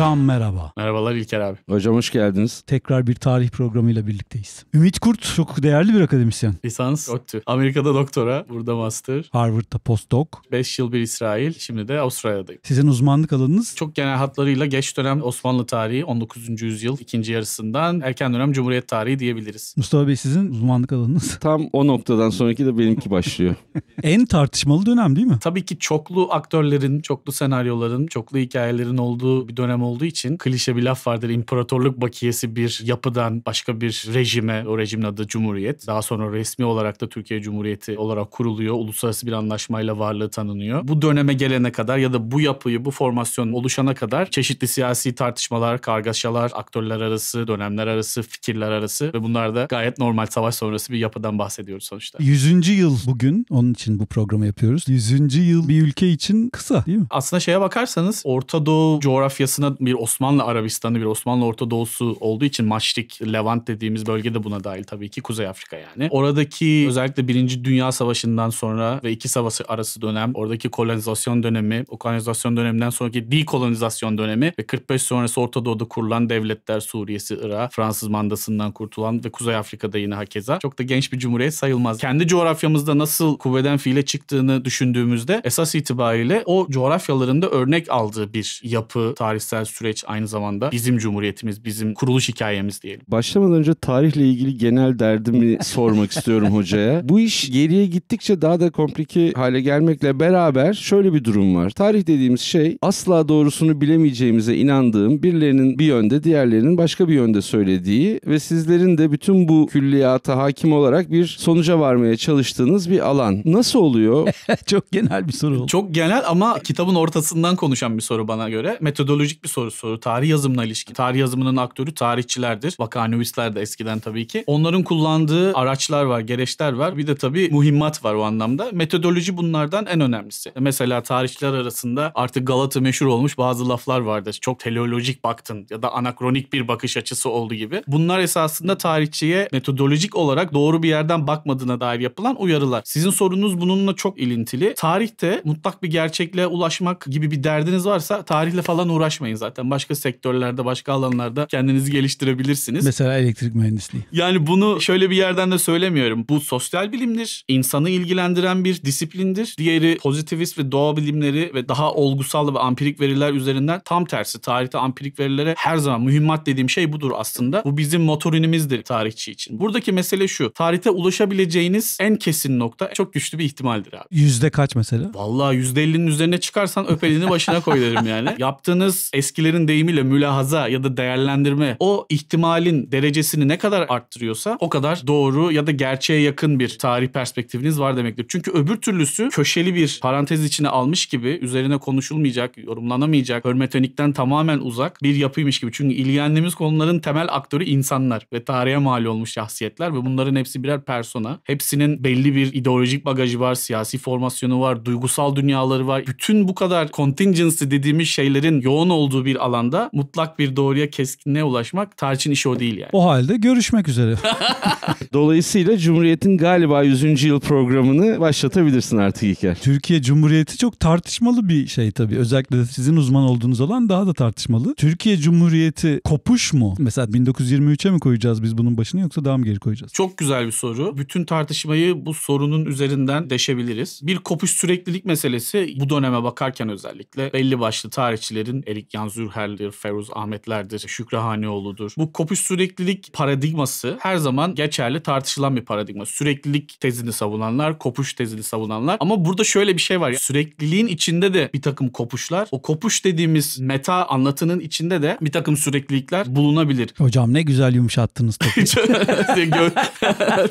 Hocam merhaba. Merhabalar İlker abi. Hocam hoş geldiniz. Tekrar bir tarih programıyla birlikteyiz. Ümit Kurt çok değerli bir akademisyen. Lisans, ODTÜ. Amerika'da doktora, burada master. Harvard'da postdoc. 5 yıl bir İsrail, şimdi de Avustralya'dayım. Sizin uzmanlık alanınız? Çok genel hatlarıyla geç dönem Osmanlı tarihi 19. yüzyıl ikinci yarısından erken dönem Cumhuriyet tarihi diyebiliriz. Mustafa Bey sizin uzmanlık alanınız? Tam o noktadan sonraki de benimki başlıyor. en tartışmalı dönem değil mi? Tabii ki çoklu aktörlerin, çoklu senaryoların, çoklu hikayelerin olduğu bir dönem oldu olduğu için klişe bir laf vardır. İmparatorluk bakiyesi bir yapıdan başka bir rejime, o rejimin adı Cumhuriyet. Daha sonra resmi olarak da Türkiye Cumhuriyeti olarak kuruluyor. Uluslararası bir anlaşmayla varlığı tanınıyor. Bu döneme gelene kadar ya da bu yapıyı, bu formasyon oluşana kadar çeşitli siyasi tartışmalar, kargaşalar, aktörler arası, dönemler arası, fikirler arası ve bunlar da gayet normal savaş sonrası bir yapıdan bahsediyoruz sonuçta. 100. yıl bugün onun için bu programı yapıyoruz. 100. yıl bir ülke için kısa değil mi? Aslında şeye bakarsanız Orta Doğu coğrafyasına bir Osmanlı Arabistan'ı bir Osmanlı Orta Doğusu olduğu için Maşrik, Levant dediğimiz bölge de buna dahil tabii ki Kuzey Afrika yani. Oradaki özellikle Birinci Dünya Savaşı'ndan sonra ve iki savaşı arası dönem, oradaki kolonizasyon dönemi, o kolonizasyon döneminden sonraki dekolonizasyon dönemi ve 45 sonrası Orta Doğu'da kurulan devletler Suriye'si, Irak, Fransız mandasından kurtulan ve Kuzey Afrika'da yine hakeza çok da genç bir cumhuriyet sayılmaz. Kendi coğrafyamızda nasıl kuvveden fiile çıktığını düşündüğümüzde esas itibariyle o coğrafyalarında örnek aldığı bir yapı tarihsel tarihsel süreç aynı zamanda bizim cumhuriyetimiz, bizim kuruluş hikayemiz diyelim. Başlamadan önce tarihle ilgili genel derdimi sormak istiyorum hocaya. Bu iş geriye gittikçe daha da komplike hale gelmekle beraber şöyle bir durum var. Tarih dediğimiz şey asla doğrusunu bilemeyeceğimize inandığım birilerinin bir yönde diğerlerinin başka bir yönde söylediği ve sizlerin de bütün bu külliyata hakim olarak bir sonuca varmaya çalıştığınız bir alan. Nasıl oluyor? Çok genel bir soru oldu. Çok genel ama kitabın ortasından konuşan bir soru bana göre. Metodolojik bir soru soru. Tarih yazımına ilişkin. Tarih yazımının aktörü tarihçilerdir. Vakanüvisler de eskiden tabii ki. Onların kullandığı araçlar var, gereçler var. Bir de tabii muhimmat var o anlamda. Metodoloji bunlardan en önemlisi. Mesela tarihçiler arasında artık Galata meşhur olmuş bazı laflar vardır. Çok teleolojik baktın ya da anakronik bir bakış açısı oldu gibi. Bunlar esasında tarihçiye metodolojik olarak doğru bir yerden bakmadığına dair yapılan uyarılar. Sizin sorunuz bununla çok ilintili. Tarihte mutlak bir gerçekle ulaşmak gibi bir derdiniz varsa tarihle falan uğraşmayın zaten başka sektörlerde, başka alanlarda kendinizi geliştirebilirsiniz. Mesela elektrik mühendisliği. Yani bunu şöyle bir yerden de söylemiyorum. Bu sosyal bilimdir, insanı ilgilendiren bir disiplindir. Diğeri pozitivist ve doğa bilimleri ve daha olgusal ve ampirik veriler üzerinden tam tersi. Tarihte ampirik verilere her zaman mühimmat dediğim şey budur aslında. Bu bizim motorinimizdir tarihçi için. Buradaki mesele şu. Tarihte ulaşabileceğiniz en kesin nokta çok güçlü bir ihtimaldir abi. Yüzde kaç mesela? Vallahi yüzde ellinin üzerine çıkarsan öpelini başına koy derim yani. Yaptığınız eski eskilerin deyimiyle mülahaza ya da değerlendirme o ihtimalin derecesini ne kadar arttırıyorsa o kadar doğru ya da gerçeğe yakın bir tarih perspektifiniz var demektir. Çünkü öbür türlüsü köşeli bir parantez içine almış gibi üzerine konuşulmayacak, yorumlanamayacak, hörmetonikten tamamen uzak bir yapıymış gibi. Çünkü ilgilendiğimiz konuların temel aktörü insanlar ve tarihe mal olmuş şahsiyetler ve bunların hepsi birer persona. Hepsinin belli bir ideolojik bagajı var, siyasi formasyonu var, duygusal dünyaları var. Bütün bu kadar contingency dediğimiz şeylerin yoğun olduğu olduğu bir alanda mutlak bir doğruya keskinliğe ulaşmak tarçın işi o değil yani. O halde görüşmek üzere. Dolayısıyla Cumhuriyet'in galiba 100. yıl programını başlatabilirsin artık İlker. Türkiye Cumhuriyeti çok tartışmalı bir şey tabii. Özellikle sizin uzman olduğunuz alan daha da tartışmalı. Türkiye Cumhuriyeti kopuş mu? Mesela 1923'e mi koyacağız biz bunun başını yoksa daha mı geri koyacağız? Çok güzel bir soru. Bütün tartışmayı bu sorunun üzerinden deşebiliriz. Bir kopuş süreklilik meselesi bu döneme bakarken özellikle belli başlı tarihçilerin Erik Jan Zürher'dir, Feruz Ahmetler'dir, Şükrü Hanioğludur. Bu kopuş süreklilik paradigması her zaman geçerli tartışılan bir paradigma. Süreklilik tezini savunanlar, kopuş tezini savunanlar. Ama burada şöyle bir şey var. Sürekliliğin içinde de bir takım kopuşlar. O kopuş dediğimiz meta anlatının içinde de bir takım süreklilikler bulunabilir. Hocam ne güzel yumuşattınız topu.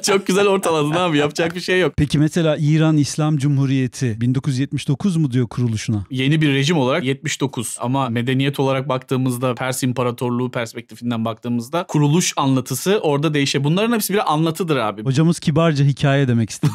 Çok güzel ortaladın abi. Yapacak bir şey yok. Peki mesela İran İslam Cumhuriyeti 1979 mu diyor kuruluşuna? Yeni bir rejim olarak 79 ama medeniyet medeniyet olarak baktığımızda Pers İmparatorluğu perspektifinden baktığımızda kuruluş anlatısı orada değişe. Bunların hepsi bir anlatıdır abi. Hocamız kibarca hikaye demek istedi.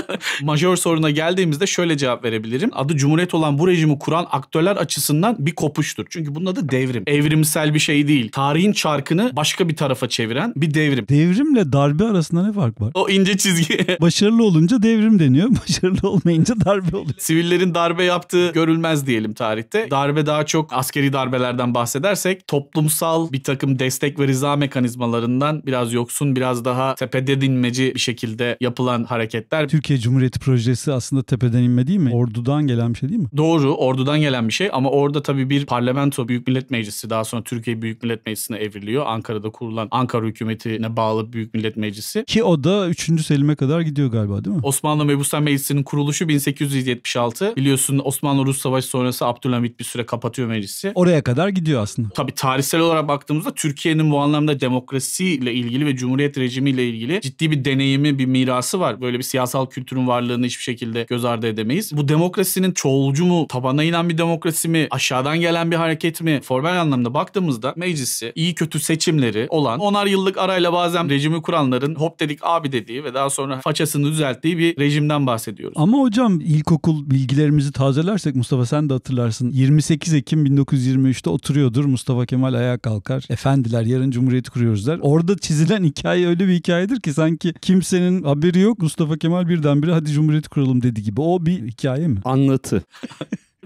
Majör soruna geldiğimizde şöyle cevap verebilirim. Adı Cumhuriyet olan bu rejimi kuran aktörler açısından bir kopuştur. Çünkü bunun adı devrim. Evrimsel bir şey değil. Tarihin çarkını başka bir tarafa çeviren bir devrim. Devrimle darbe arasında ne fark var? O ince çizgi. Başarılı olunca devrim deniyor. Başarılı olmayınca darbe oluyor. Sivillerin darbe yaptığı görülmez diyelim tarihte. Darbe daha çok askeri darbelerden bahsedersek toplumsal bir takım destek ve rıza mekanizmalarından biraz yoksun, biraz daha tepede dinmeci bir şekilde yapılan hareketler. Türkiye Cumhuriyeti projesi aslında tepeden inme değil mi? Ordudan gelen bir şey değil mi? Doğru, ordudan gelen bir şey ama orada tabii bir parlamento Büyük Millet Meclisi daha sonra Türkiye Büyük Millet Meclisi'ne evriliyor. Ankara'da kurulan Ankara hükümetine bağlı Büyük Millet Meclisi. Ki o da 3. Selim'e kadar gidiyor galiba değil mi? Osmanlı Mebusan Meclisi'nin kuruluşu 1876. Biliyorsun Osmanlı-Rus Savaşı sonrası Abdülhamit bir süre kapatıyor meclisi oraya kadar gidiyor aslında. Tabii tarihsel olarak baktığımızda Türkiye'nin bu anlamda demokrasiyle ilgili ve cumhuriyet rejimiyle ilgili ciddi bir deneyimi, bir mirası var. Böyle bir siyasal kültürün varlığını hiçbir şekilde göz ardı edemeyiz. Bu demokrasinin çoğulcu mu, tabana inen bir demokrasi mi, aşağıdan gelen bir hareket mi? Formal anlamda baktığımızda meclisi iyi kötü seçimleri olan onar yıllık arayla bazen rejimi kuranların hop dedik abi dediği ve daha sonra façasını düzelttiği bir rejimden bahsediyoruz. Ama hocam ilkokul bilgilerimizi tazelersek Mustafa sen de hatırlarsın. 28 Ekim 19 1923'te oturuyordur. Mustafa Kemal ayağa kalkar. Efendiler yarın Cumhuriyeti kuruyoruz der. Orada çizilen hikaye öyle bir hikayedir ki sanki kimsenin haberi yok. Mustafa Kemal birdenbire hadi Cumhuriyeti kuralım dedi gibi. O bir hikaye mi? Anlatı.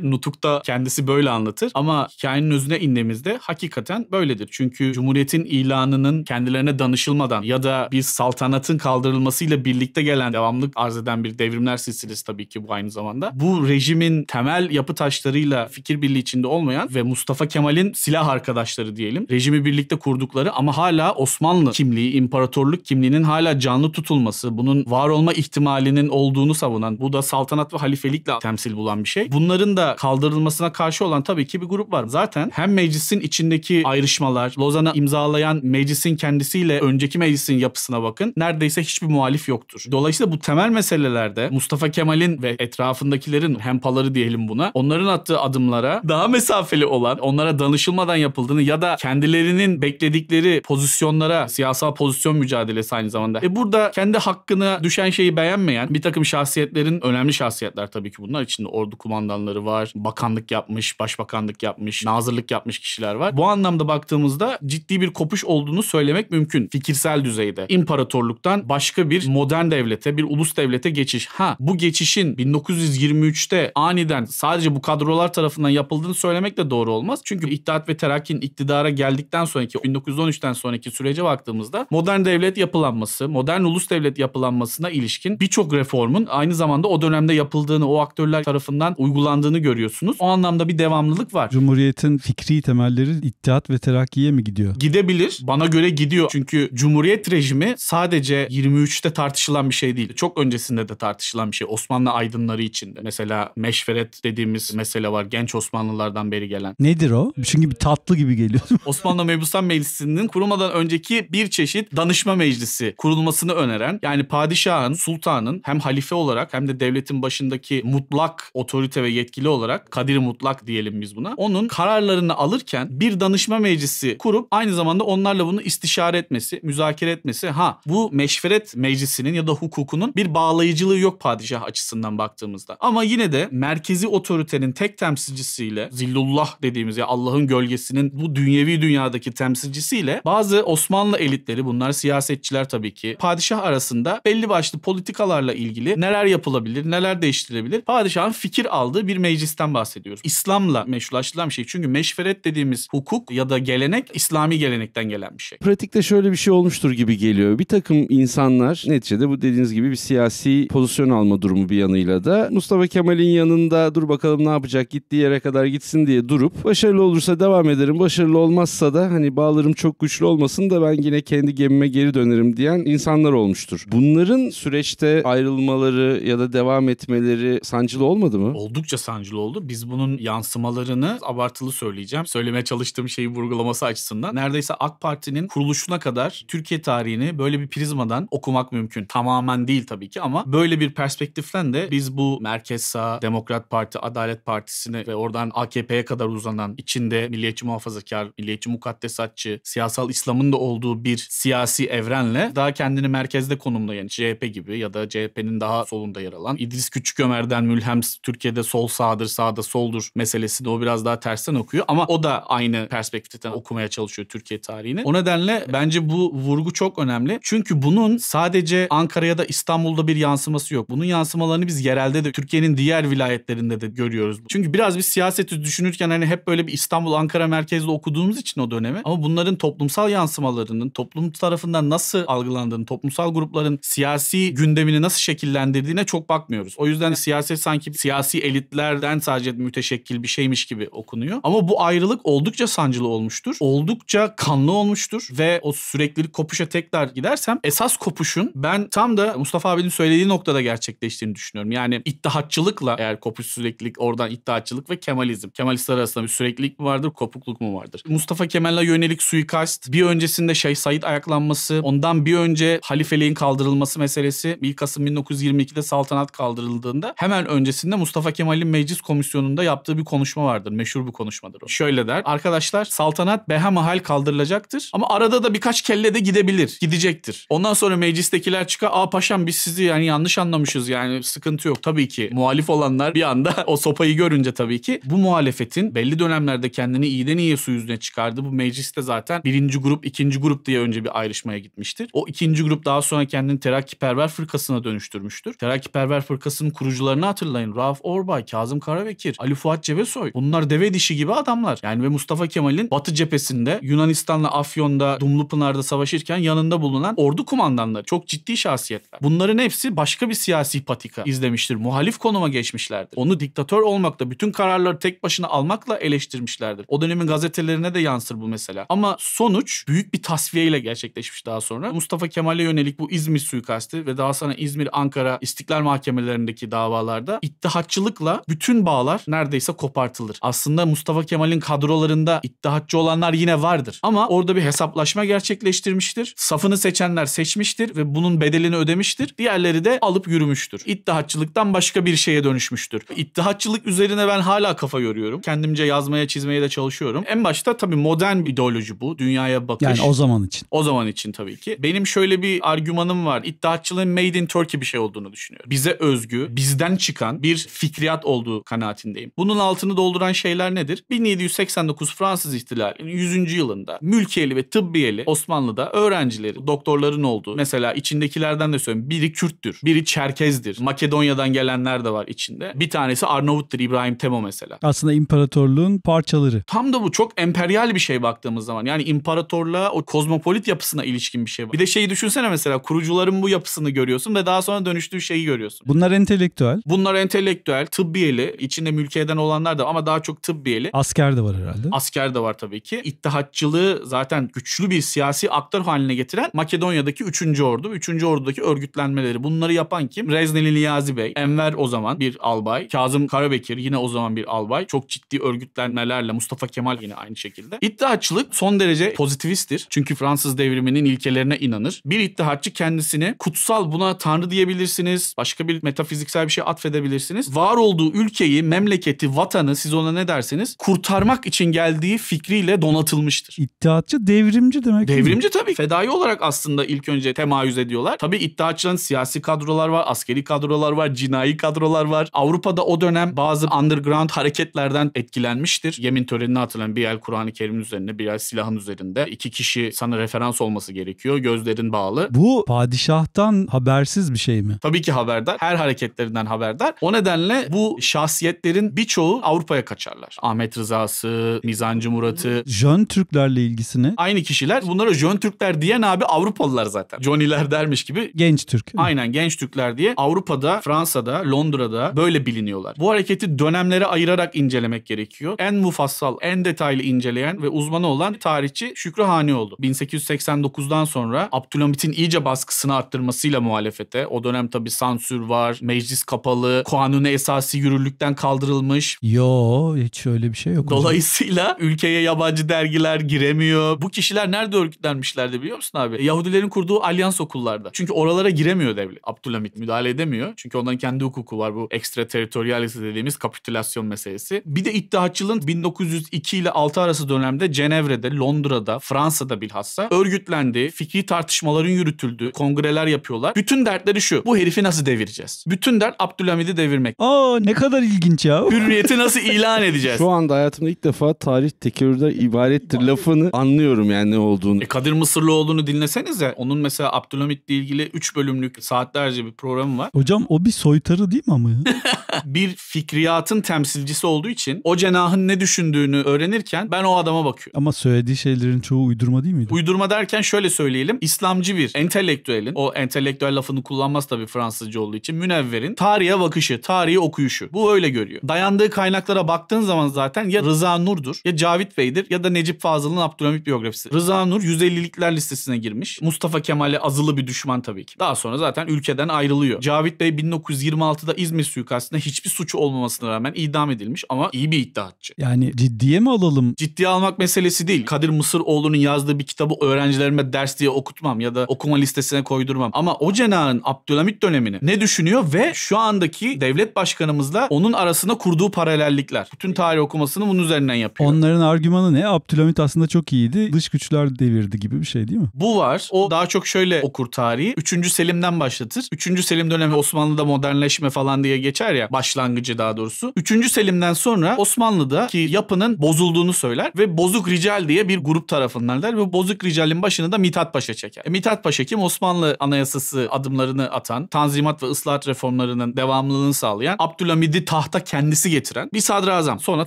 Nutuk da kendisi böyle anlatır ama hikayenin özüne indiğimizde hakikaten böyledir. Çünkü Cumhuriyet'in ilanının kendilerine danışılmadan ya da bir saltanatın kaldırılmasıyla birlikte gelen devamlık arz eden bir devrimler silsilesi tabii ki bu aynı zamanda. Bu rejimin temel yapı taşlarıyla fikir birliği içinde olmayan ve Mustafa Kemal'in silah arkadaşları diyelim. Rejimi birlikte kurdukları ama hala Osmanlı kimliği, imparatorluk kimliğinin hala canlı tutulması, bunun var olma ihtimalinin olduğunu savunan, bu da saltanat ve halifelikle temsil bulan bir şey. Bunların da kaldırılmasına karşı olan tabii ki bir grup var. Zaten hem meclisin içindeki ayrışmalar, Lozan'a imzalayan meclisin kendisiyle önceki meclisin yapısına bakın. Neredeyse hiçbir muhalif yoktur. Dolayısıyla bu temel meselelerde Mustafa Kemal'in ve etrafındakilerin hempaları diyelim buna, onların attığı adımlara daha mesafeli olan, onlara danışılmadan yapıldığını ya da kendilerinin bekledikleri pozisyonlara, siyasal pozisyon mücadelesi aynı zamanda. E burada kendi hakkını düşen şeyi beğenmeyen bir takım şahsiyetlerin, önemli şahsiyetler tabii ki bunlar içinde ordu kumandanları var, var. Bakanlık yapmış, başbakanlık yapmış, nazırlık yapmış kişiler var. Bu anlamda baktığımızda ciddi bir kopuş olduğunu söylemek mümkün fikirsel düzeyde. imparatorluktan başka bir modern devlete, bir ulus devlete geçiş. Ha bu geçişin 1923'te aniden sadece bu kadrolar tarafından yapıldığını söylemek de doğru olmaz. Çünkü İttihat ve Terakki'nin iktidara geldikten sonraki 1913'ten sonraki sürece baktığımızda modern devlet yapılanması, modern ulus devlet yapılanmasına ilişkin birçok reformun aynı zamanda o dönemde yapıldığını, o aktörler tarafından uygulandığını görüyoruz görüyorsunuz. O anlamda bir devamlılık var. Cumhuriyetin fikri temelleri ittihat ve terakkiye mi gidiyor? Gidebilir. Bana göre gidiyor. Çünkü Cumhuriyet rejimi sadece 23'te tartışılan bir şey değil. Çok öncesinde de tartışılan bir şey. Osmanlı aydınları içinde. Mesela meşveret dediğimiz mesele var. Genç Osmanlılardan beri gelen. Nedir o? Çünkü bir tatlı gibi geliyor. Osmanlı Mebusan Meclisi'nin kurulmadan önceki bir çeşit danışma meclisi kurulmasını öneren yani padişahın, sultanın hem halife olarak hem de devletin başındaki mutlak otorite ve yetkili olarak olarak Kadir Mutlak diyelim biz buna. Onun kararlarını alırken bir danışma meclisi kurup aynı zamanda onlarla bunu istişare etmesi, müzakere etmesi. Ha bu meşveret meclisinin ya da hukukunun bir bağlayıcılığı yok padişah açısından baktığımızda. Ama yine de merkezi otoritenin tek temsilcisiyle Zillullah dediğimiz ya Allah'ın gölgesinin bu dünyevi dünyadaki temsilcisiyle bazı Osmanlı elitleri bunlar siyasetçiler tabii ki padişah arasında belli başlı politikalarla ilgili neler yapılabilir, neler değiştirilebilir padişahın fikir aldığı bir meclis meclisten bahsediyoruz. İslam'la meşrulaştırılan bir şey. Çünkü meşveret dediğimiz hukuk ya da gelenek İslami gelenekten gelen bir şey. Pratikte şöyle bir şey olmuştur gibi geliyor. Bir takım insanlar neticede bu dediğiniz gibi bir siyasi pozisyon alma durumu bir yanıyla da Mustafa Kemal'in yanında dur bakalım ne yapacak gittiği yere kadar gitsin diye durup başarılı olursa devam ederim. Başarılı olmazsa da hani bağlarım çok güçlü olmasın da ben yine kendi gemime geri dönerim diyen insanlar olmuştur. Bunların süreçte ayrılmaları ya da devam etmeleri sancılı olmadı mı? Oldukça sancılı oldu. Biz bunun yansımalarını abartılı söyleyeceğim. Söylemeye çalıştığım şeyi vurgulaması açısından. Neredeyse AK Parti'nin kuruluşuna kadar Türkiye tarihini böyle bir prizmadan okumak mümkün. Tamamen değil tabii ki ama böyle bir perspektiften de biz bu merkez sağ, Demokrat Parti, Adalet Partisi'ni ve oradan AKP'ye kadar uzanan içinde milliyetçi muhafazakar, milliyetçi mukaddesatçı, siyasal İslam'ın da olduğu bir siyasi evrenle daha kendini merkezde konumlayan CHP gibi ya da CHP'nin daha solunda yer alan İdris Küçükömer'den mülhem Türkiye'de sol sağ sağdır sağda soldur meselesi de o biraz daha tersten okuyor ama o da aynı perspektiften okumaya çalışıyor Türkiye tarihini. O nedenle bence bu vurgu çok önemli. Çünkü bunun sadece Ankara'ya da İstanbul'da bir yansıması yok. Bunun yansımalarını biz yerelde de Türkiye'nin diğer vilayetlerinde de görüyoruz. Çünkü biraz biz siyaseti düşünürken hani hep böyle bir İstanbul Ankara merkezli okuduğumuz için o dönemi ama bunların toplumsal yansımalarının toplum tarafından nasıl algılandığını, toplumsal grupların siyasi gündemini nasıl şekillendirdiğine çok bakmıyoruz. O yüzden siyaset sanki siyasi elitler dışarıdan sadece müteşekkil bir şeymiş gibi okunuyor. Ama bu ayrılık oldukça sancılı olmuştur. Oldukça kanlı olmuştur ve o sürekli kopuşa tekrar gidersem esas kopuşun ben tam da Mustafa abinin söylediği noktada gerçekleştiğini düşünüyorum. Yani iddiahatçılıkla eğer kopuş süreklilik oradan iddiahatçılık ve Kemalizm. Kemalistler arasında bir süreklilik mi vardır, kopukluk mu vardır? Mustafa Kemal'e yönelik suikast, bir öncesinde Şeyh Said ayaklanması, ondan bir önce halifeliğin kaldırılması meselesi 1 Kasım 1922'de saltanat kaldırıldığında hemen öncesinde Mustafa Kemal'in meclis Tesis Komisyonu'nda yaptığı bir konuşma vardır. Meşhur bir konuşmadır o. Şöyle der. Arkadaşlar saltanat behemahal kaldırılacaktır ama arada da birkaç kelle de gidebilir. Gidecektir. Ondan sonra meclistekiler çıkar. Aa paşam biz sizi yani yanlış anlamışız yani sıkıntı yok. Tabii ki muhalif olanlar bir anda o sopayı görünce tabii ki bu muhalefetin belli dönemlerde kendini iyiden iyiye su yüzüne çıkardı. Bu mecliste zaten birinci grup ikinci grup diye önce bir ayrışmaya gitmiştir. O ikinci grup daha sonra kendini terakkiperver fırkasına dönüştürmüştür. Terakkiperver fırkasının kurucularını hatırlayın. Rauf Orbay, Kazım Karabekir, Ali Fuat Cebesoy. Bunlar deve dişi gibi adamlar. Yani ve Mustafa Kemal'in Batı cephesinde Yunanistan'la Afyon'da, Dumlupınar'da savaşırken yanında bulunan ordu kumandanları. Çok ciddi şahsiyetler. Bunların hepsi başka bir siyasi patika izlemiştir. Muhalif konuma geçmişlerdir. Onu diktatör olmakla, bütün kararları tek başına almakla eleştirmişlerdir. O dönemin gazetelerine de yansır bu mesela. Ama sonuç büyük bir tasfiyeyle gerçekleşmiş daha sonra. Mustafa Kemal'e yönelik bu İzmir suikasti ve daha sonra İzmir, Ankara, İstiklal mahkemelerindeki davalarda ittihatçılıkla bütün bütün bağlar neredeyse kopartılır. Aslında Mustafa Kemal'in kadrolarında iddiahatçı olanlar yine vardır. Ama orada bir hesaplaşma gerçekleştirmiştir. Safını seçenler seçmiştir ve bunun bedelini ödemiştir. Diğerleri de alıp yürümüştür. İttihatçılıktan başka bir şeye dönüşmüştür. İttihatçılık üzerine ben hala kafa yoruyorum. Kendimce yazmaya çizmeye de çalışıyorum. En başta tabii modern ideoloji bu. Dünyaya bakış. Yani o zaman için. O zaman için tabii ki. Benim şöyle bir argümanım var. İttihatçılığın made in Turkey bir şey olduğunu düşünüyorum. Bize özgü, bizden çıkan bir fikriyat olduğu kanaatindeyim. Bunun altını dolduran şeyler nedir? 1789 Fransız İhtilali'nin 100. yılında mülkiyeli ve tıbbiyeli Osmanlı'da öğrencileri, doktorların olduğu mesela içindekilerden de söyleyeyim. Biri Kürttür, biri Çerkez'dir. Makedonya'dan gelenler de var içinde. Bir tanesi Arnavut'tur İbrahim Temo mesela. Aslında imparatorluğun parçaları. Tam da bu çok emperyal bir şey baktığımız zaman. Yani imparatorluğa o kozmopolit yapısına ilişkin bir şey Bir de şeyi düşünsene mesela kurucuların bu yapısını görüyorsun ve daha sonra dönüştüğü şeyi görüyorsun. Bunlar entelektüel. Bunlar entelektüel, tıbbiyeli, içinde mülkiyeden olanlar da ama daha çok tıbbiyeli. Asker de var herhalde. Asker de var tabii ki. İttihatçılığı zaten güçlü bir siyasi aktör haline getiren Makedonya'daki 3. Ordu. 3. Ordu'daki örgütlenmeleri. Bunları yapan kim? Rezneli Niyazi Bey. Enver o zaman bir albay. Kazım Karabekir yine o zaman bir albay. Çok ciddi örgütlenmelerle Mustafa Kemal yine aynı şekilde. İttihatçılık son derece pozitivisttir. Çünkü Fransız devriminin ilkelerine inanır. Bir ittihatçı kendisini kutsal buna tanrı diyebilirsiniz. Başka bir metafiziksel bir şey atfedebilirsiniz. Var olduğu ülke ülkeyi, memleketi, vatanı siz ona ne derseniz kurtarmak için geldiği fikriyle donatılmıştır. İttihatçı devrimci demek. Devrimci mi? tabii. Fedai olarak aslında ilk önce temayüz ediyorlar. Tabii iddiaçların siyasi kadrolar var, askeri kadrolar var, cinayi kadrolar var. Avrupa'da o dönem bazı underground hareketlerden etkilenmiştir. Yemin törenini hatırlayan bir el Kur'an-ı Kerim'in üzerinde, bir el silahın üzerinde. iki kişi sana referans olması gerekiyor. Gözlerin bağlı. Bu padişahtan habersiz bir şey mi? Tabii ki haberdar. Her hareketlerinden haberdar. O nedenle bu şahs şahsiyetlerin birçoğu Avrupa'ya kaçarlar. Ahmet Rıza'sı, Nizancı Murat'ı. Jön Türklerle ilgisini. Aynı kişiler. Bunlara Jön Türkler diyen abi Avrupalılar zaten. Johnny'ler dermiş gibi. Genç Türk. Aynen genç Türkler diye Avrupa'da, Fransa'da, Londra'da böyle biliniyorlar. Bu hareketi dönemlere ayırarak incelemek gerekiyor. En mufassal, en detaylı inceleyen ve uzmanı olan tarihçi Şükrü Hani oldu. 1889'dan sonra Abdülhamit'in iyice baskısını arttırmasıyla muhalefete. O dönem tabii sansür var, meclis kapalı, kanun esası yürürlük yürürlükten kaldırılmış. Yo hiç öyle bir şey yok. Dolayısıyla hocam. ülkeye yabancı dergiler giremiyor. Bu kişiler nerede örgütlenmişlerdi biliyor musun abi? Yahudilerin kurduğu alyans okullarda. Çünkü oralara giremiyor devlet. Abdülhamit müdahale edemiyor. Çünkü onların kendi hukuku var bu ekstraterritorialite dediğimiz kapitülasyon meselesi. Bir de iddiaçılığın 1902 ile 6 arası dönemde Cenevre'de, Londra'da, Fransa'da bilhassa örgütlendi, fikri tartışmaların yürütüldüğü, kongreler yapıyorlar. Bütün dertleri şu. Bu herifi nasıl devireceğiz? Bütün dert Abdülhamid'i devirmek. Aa ne kadar ilginç ya. Hürriyeti nasıl ilan edeceğiz? Şu anda hayatımda ilk defa tarih tekerrürden ibarettir lafını anlıyorum yani ne olduğunu. E Kadir Mısırlı olduğunu dinlesenize. Onun mesela Abdülhamit'le ilgili 3 bölümlük saatlerce bir programı var. Hocam o bir soytarı değil mi ama ya? bir fikriyatın temsilcisi olduğu için o cenahın ne düşündüğünü öğrenirken ben o adama bakıyorum. Ama söylediği şeylerin çoğu uydurma değil miydi? Uydurma derken şöyle söyleyelim. İslamcı bir entelektüelin, o entelektüel lafını kullanmaz tabii Fransızca olduğu için, münevverin tarihe bakışı, tarihi okuyuşu. Bu öyle öyle görüyor. Dayandığı kaynaklara baktığın zaman zaten ya Rıza Nur'dur ya Cavit Bey'dir ya da Necip Fazıl'ın Abdülhamit biyografisi. Rıza Nur 150'likler listesine girmiş. Mustafa Kemal'e azılı bir düşman tabii ki. Daha sonra zaten ülkeden ayrılıyor. Cavit Bey 1926'da İzmir suikastinde hiçbir suçu olmamasına rağmen idam edilmiş ama iyi bir iddiatçı. Yani ciddiye mi alalım? Ciddiye almak meselesi değil. Kadir Mısıroğlu'nun yazdığı bir kitabı öğrencilerime ders diye okutmam ya da okuma listesine koydurmam. Ama o cenahın Abdülhamit dönemini ne düşünüyor ve şu andaki devlet başkanımızla onu bunun arasında kurduğu paralellikler. Bütün tarih okumasını bunun üzerinden yapıyor. Onların argümanı ne? Abdülhamit aslında çok iyiydi. Dış güçler devirdi gibi bir şey değil mi? Bu var. O daha çok şöyle okur tarihi. 3. Selim'den başlatır. 3. Selim dönemi Osmanlı'da modernleşme falan diye geçer ya. Başlangıcı daha doğrusu. 3. Selim'den sonra Osmanlı'da ki yapının bozulduğunu söyler ve Bozuk Rical diye bir grup tarafından der ve Bozuk Rical'in başını da Mithat Paşa çeker. E, Mithat Paşa kim? Osmanlı Anayasası adımlarını atan, Tanzimat ve ıslahat reformlarının devamlılığını sağlayan Abdülhamid'i ta tahta kendisi getiren bir sadrazam. Sonra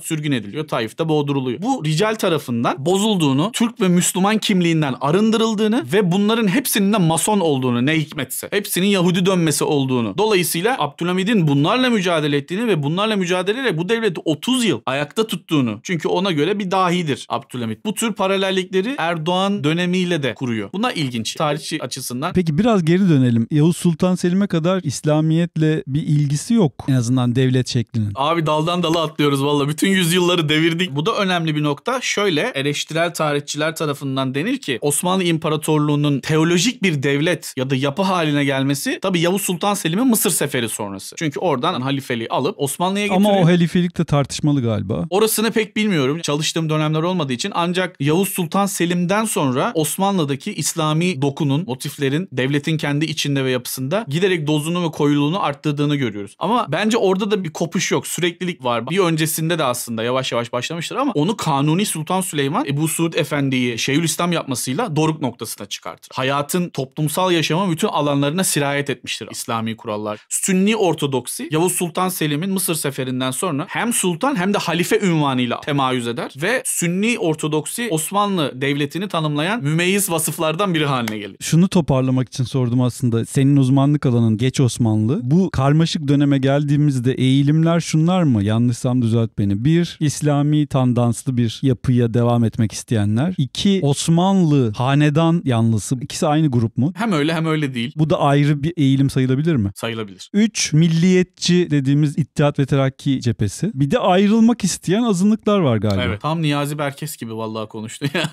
sürgün ediliyor. Taif'te boğduruluyor. Bu Rical tarafından bozulduğunu, Türk ve Müslüman kimliğinden arındırıldığını ve bunların hepsinin de Mason olduğunu ne hikmetse. Hepsinin Yahudi dönmesi olduğunu. Dolayısıyla Abdülhamid'in bunlarla mücadele ettiğini ve bunlarla mücadeleyle bu devleti 30 yıl ayakta tuttuğunu. Çünkü ona göre bir dahidir Abdülhamid. Bu tür paralellikleri Erdoğan dönemiyle de kuruyor. Buna ilginç tarihçi açısından. Peki biraz geri dönelim. Yavuz Sultan Selim'e kadar İslamiyet'le bir ilgisi yok. En azından devlet şeklinde şeklinin. Abi daldan dala atlıyoruz valla. Bütün yüzyılları devirdik. Bu da önemli bir nokta. Şöyle eleştirel tarihçiler tarafından denir ki Osmanlı İmparatorluğu'nun teolojik bir devlet ya da yapı haline gelmesi tabi Yavuz Sultan Selim'in Mısır seferi sonrası. Çünkü oradan halifeliği alıp Osmanlı'ya getiriyor. Ama o halifelik de tartışmalı galiba. Orasını pek bilmiyorum. Çalıştığım dönemler olmadığı için ancak Yavuz Sultan Selim'den sonra Osmanlı'daki İslami dokunun, motiflerin devletin kendi içinde ve yapısında giderek dozunu ve koyuluğunu arttırdığını görüyoruz. Ama bence orada da bir kop kopuş yok. Süreklilik var. Bir öncesinde de aslında yavaş yavaş başlamıştır ama onu Kanuni Sultan Süleyman Ebu Suud Efendi'yi Şeyhülislam yapmasıyla doruk noktasına çıkartır. Hayatın toplumsal yaşamın bütün alanlarına sirayet etmiştir İslami kurallar. Sünni Ortodoksi Yavuz Sultan Selim'in Mısır seferinden sonra hem sultan hem de halife ünvanıyla temayüz eder ve Sünni Ortodoksi Osmanlı devletini tanımlayan mümeyyiz vasıflardan biri haline gelir. Şunu toparlamak için sordum aslında. Senin uzmanlık alanın geç Osmanlı. Bu karmaşık döneme geldiğimizde eğilim girişimler şunlar mı? Yanlışsam düzelt beni. Bir, İslami tandanslı bir yapıya devam etmek isteyenler. İki, Osmanlı hanedan yanlısı. İkisi aynı grup mu? Hem öyle hem öyle değil. Bu da ayrı bir eğilim sayılabilir mi? Sayılabilir. Üç, milliyetçi dediğimiz İttihat ve Terakki cephesi. Bir de ayrılmak isteyen azınlıklar var galiba. Evet. Tam Niyazi Berkes gibi vallahi konuştu ya.